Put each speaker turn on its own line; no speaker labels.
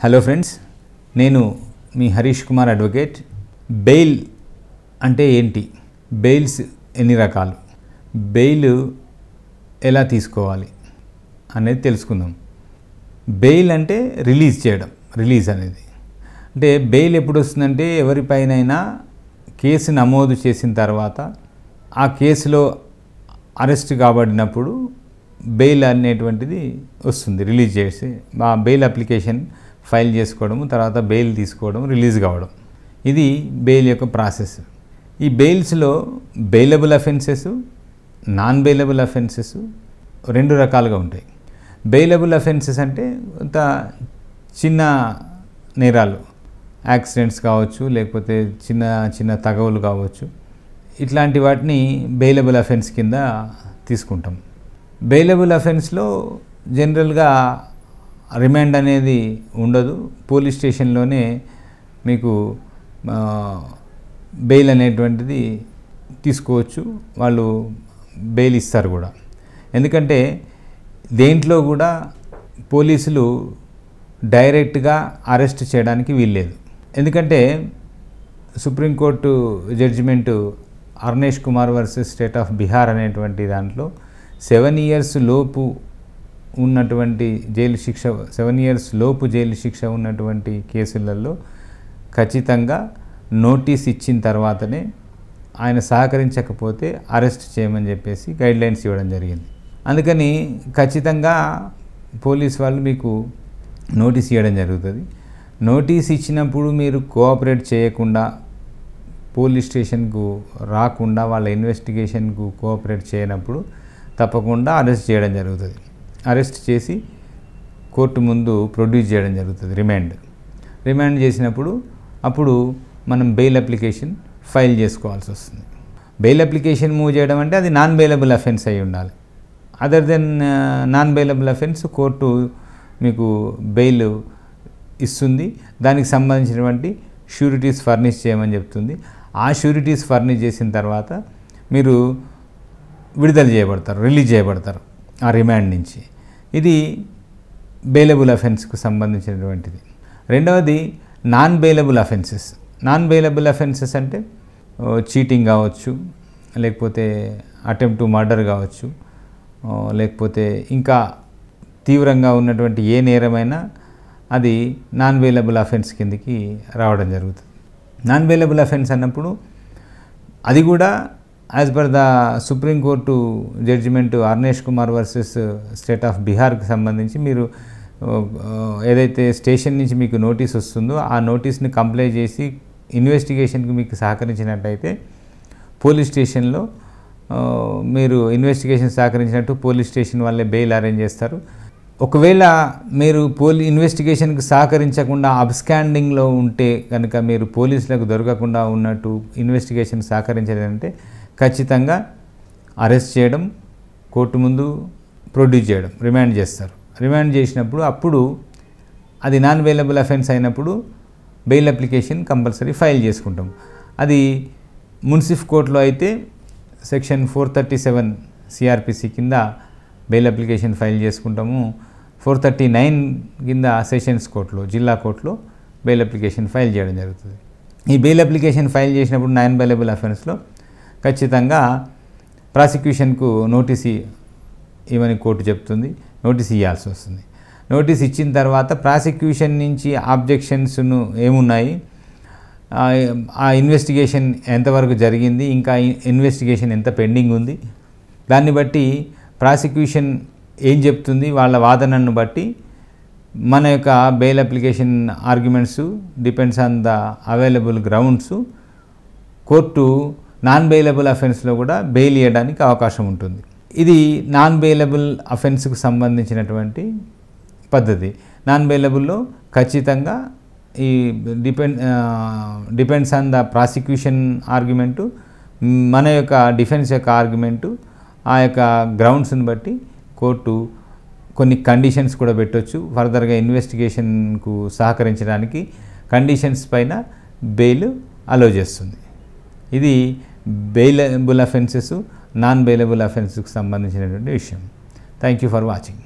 hello friends నేను మీ Harish Kumar advocate bail అంటే ఏంటి బెయిల్స్ ఎన్ని రకాలు బెయిల్ ఎలా తీసుకోవాలి అనేది తెలుసుకుందాం బెయిల్ అంటే రిలీజ్ చేయడం రిలీజ్ అనేది అంటే బెయిల్ ఎప్పుడు వస్తుందంటే ఎవరిపైనైనా కేసు నమోదు చేసిన తర్వాత ఆ కేసులో అరెస్ట్ కాబడినప్పుడు బెయిల్ అనేటువంటిది వస్తుంది రిలీజ్ చేసి ఆ బెయిల్ అప్లికేషన్ ఫైల్ చేసుకోవడము తర్వాత బెయిల్ తీసుకోవడం రిలీజ్ కావడం ఇది బెయిల్ యొక్క ప్రాసెస్ ఈ బెయిల్స్లో bailable offences non bailable offences రెండు రకాలుగా ఉంటాయి బెయిలబుల్ అఫెన్సెస్ అంటే కొంత చిన్న నేరాలు యాక్సిడెంట్స్ కావచ్చు లేకపోతే చిన్న చిన్న తగవులు కావచ్చు ఇట్లాంటి వాటిని బెయిలబుల్ అఫెన్స్ కింద తీసుకుంటాం బెయిలబుల్ అఫెన్స్లో జనరల్గా రిమాండ్ అనేది ఉండదు పోలీస్ స్టేషన్లోనే మీకు బెయిల్ అనేటువంటిది తీసుకోవచ్చు వాళ్ళు బెయిల్ ఇస్తారు కూడా ఎందుకంటే దేంట్లో కూడా పోలీసులు డైరెక్ట్గా అరెస్ట్ చేయడానికి వీల్లేదు ఎందుకంటే supreme court judgement Arnesh Kumar versus state of Bihar అనేటువంటి దాంట్లో సెవెన్ ఇయర్స్ లోపు ఉన్నటువంటి జైలు శిక్ష సెవెన్ ఇయర్స్ లోపు జైలు శిక్ష ఉన్నటువంటి కేసులలో ఖచ్చితంగా నోటీస్ ఇచ్చిన తర్వాతనే ఆయన సహకరించకపోతే అరెస్ట్ చేయమని చెప్పేసి గైడ్లైన్స్ ఇవ్వడం జరిగింది అందుకని ఖచ్చితంగా పోలీస్ వాళ్ళు మీకు నోటీస్ ఇవ్వడం జరుగుతుంది నోటీస్ ఇచ్చినప్పుడు మీరు కోఆపరేట్ చేయకుండా పోలీస్ స్టేషన్కు రాకుండా వాళ్ళ ఇన్వెస్టిగేషన్కు కోఆపరేట్ చేయనప్పుడు తప్పకుండా అరెస్ట్ చేయడం జరుగుతుంది అరెస్ట్ చేసి కోర్టు ముందు ప్రొడ్యూస్ చేయడం జరుగుతుంది రిమాండ్ రిమాండ్ చేసినప్పుడు అప్పుడు మనం బెయిల్ అప్లికేషన్ ఫైల్ చేసుకోవాల్సి వస్తుంది బెయిల్ అప్లికేషన్ మూవ్ చేయడం అంటే అది నాన్ బెయిలబుల్ అఫెన్స్ అయి ఉండాలి other than uh, non bailable offence court మీకు బెయిల్ ఇస్తుంది దానికి సంబంధించినటువంటి షూరిటీస్ ఫర్నిష్ చేయమని చెప్తుంది ఆ షూరిటీస్ ఫర్నిష్ చేసిన తర్వాత మీరు విడుదల చేయబడతారు రిలీజ్ చేయబడతారు ఆ రిమాండ్ నుంచి ఇది బెయిలబుల్ అఫెన్స్కు సంబంధించినటువంటిది రెండవది non bailable offences non bailable offences అంటే చీటింగ్ కావచ్చు లేకపోతే అటెంప్ట్ టు మర్డర్ కావచ్చు లేకపోతే ఇంకా తీవ్రంగా ఉన్నటువంటి ఏ నేరమైనా అది నాన్ బెయిలబుల్ అఫెన్స్ కిందికి రావడం జరుగుతుంది నాన్ బెయిలబుల్ అఫెన్స్ అన్నప్పుడు అది కూడా as per the supreme court judgement Arnesh Kumar versus state of బీహార్కి సంబంధించి మీరు ఏదైతే స్టేషన్ నుంచి మీకు నోటీస్ వస్తుందో ఆ నోటీస్ని కంప్లై చేసి ఇన్వెస్టిగేషన్కి మీకు సహకరించినట్టయితే పోలీస్ స్టేషన్లో మీరు ఇన్వెస్టిగేషన్ సహకరించినట్టు పోలీస్ స్టేషన్ వాళ్ళే బెయిల్ అరేంజ్ చేస్తారు ఒకవేళ మీరు పోలీ ఇన్వెస్టిగేషన్కి సహకరించకుండా అబ్స్కాండింగ్లో ఉంటే కనుక మీరు పోలీసులకు దొరకకుండా ఉన్నట్టు ఇన్వెస్టిగేషన్ సహకరించలేదంటే ఖచ్చితంగా అరెస్ట్ చేయడం కోర్టు ముందు ప్రొడ్యూస్ చేయడం రిమాండ్ చేస్తారు రిమాండ్ చేసినప్పుడు అప్పుడు అది నాన్ అవైలబుల్ అఫెన్స్ అయినప్పుడు బెయిల్ అప్లికేషన్ కంపల్సరీ ఫైల్ చేసుకుంటాం అది మున్సిఫ్ కోర్టులో అయితే section four thirty seven CrPC కింద బెయిల్ అప్లికేషన్ ఫైల్ చేసుకుంటాము ఫోర్ థర్టీ నైన్ కింద సెషన్స్ కోర్టులో జిల్లా కోర్టులో బెయిల్ అప్లికేషన్ ఫైల్ చేయడం జరుగుతుంది ఈ బెయిల్ అప్లికేషన్ ఫైల్ చేసినప్పుడు నాన్ బైలబుల్ అఫెన్స్లో ఖచ్చితంగా ప్రాసిక్యూషన్కు నోటీస్ ఇవ్వని కోర్టు చెప్తుంది నోటీస్ ఇవ్వాల్సి వస్తుంది నోటీస్ ఇచ్చిన తర్వాత ప్రాసిక్యూషన్ నుంచి ఆబ్జెక్షన్స్ను ఏమున్నాయి ఆ ఇన్వెస్టిగేషన్ ఎంతవరకు జరిగింది ఇంకా ఇన్వెస్టిగేషన్ ఎంత పెండింగ్ ఉంది దాన్ని బట్టి ప్రాసిక్యూషన్ ఏం చెప్తుంది వాళ్ళ వాదనను బట్టి మన యొక్క bail application arguments depends on the available grounds court non bailable అఫెన్స్లో కూడా బెయిల్ ఇవ్వడానికి అవకాశం ఉంటుంది ఇది నాన్ బెయిలబుల్ అఫెన్స్కు సంబంధించినటువంటి పద్ధతి నాన్ బెయిలబుల్లో ఖచ్చితంగా ఈ depend depends on the prosecution argument మన యొక్క డిఫెన్స్ యొక్క ఆర్గ్యుమెంటు ఆ యొక్క గ్రౌండ్స్ని బట్టి కోర్టు కొన్ని కండిషన్స్ కూడా పెట్టవచ్చు ఫర్దర్గా ఇన్వెస్టిగేషన్కు సహకరించడానికి కండిషన్స్ పైన బెయిల్ అలో చేస్తుంది ఇది బెయిలబుల్ అఫెన్సెస్ నాన్ బెయిలబుల్ అఫెన్సెస్కి సంబంధించినటువంటి విషయం థ్యాంక్ యూ ఫర్ వాచింగ్